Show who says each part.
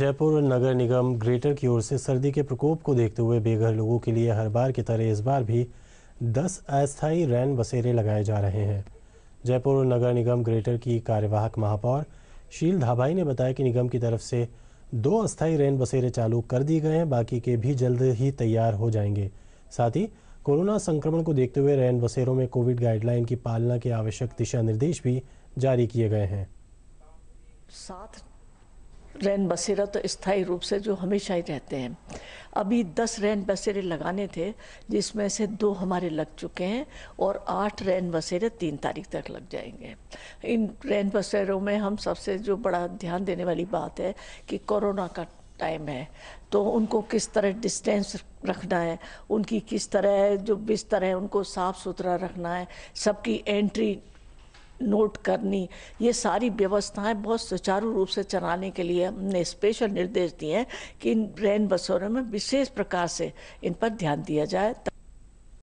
Speaker 1: जयपुर नगर निगम greater की ओर से सर्दी के प्रकोप को देखते हुए बेघर लोगों के लिए हर बार की तरह इस बार भी 10 अस्थायी रैन बसेरे लगाए जा रहे हैं जयपुर नगर निगम ग्रेटर की कार्यवाहक महापौर शील धाबाई ने बताया कि निगम की तरफ से दो अस्थायी रैन बसेरे चालू कर दिए गए हैं बाकी के भी जल्द ही तैयार हो जाएंगे साथ ही कोरोना संक्रमण को देखते हुए रैन बसेरों में कोविड गाइडलाइन की पालना के आवश्यक दिशा निर्देश भी जारी किए गए हैं
Speaker 2: साथ रैन बसेरा तो स्थायी रूप से जो हमेशा ही रहते हैं अभी दस रैन बसेरे लगाने थे जिसमें से दो हमारे लग चुके हैं और आठ रैन बसेरे तीन तारीख तक लग जाएंगे इन रैन बसेरों में हम सबसे जो बड़ा ध्यान देने वाली बात है कि कोरोना का टाइम है तो उनको किस तरह डिस्टेंस रखना है उनकी किस तरह जो बिस्तर है उनको साफ़ सुथरा रखना है सबकी एंट्री नोट करनी ये सारी व्यवस्थाएं बहुत सुचारू रूप से चलाने के लिए हमने स्पेशल निर्देश दिए हैं कि इन रैन बसोरों में विशेष प्रकार से इन पर ध्यान दिया जाए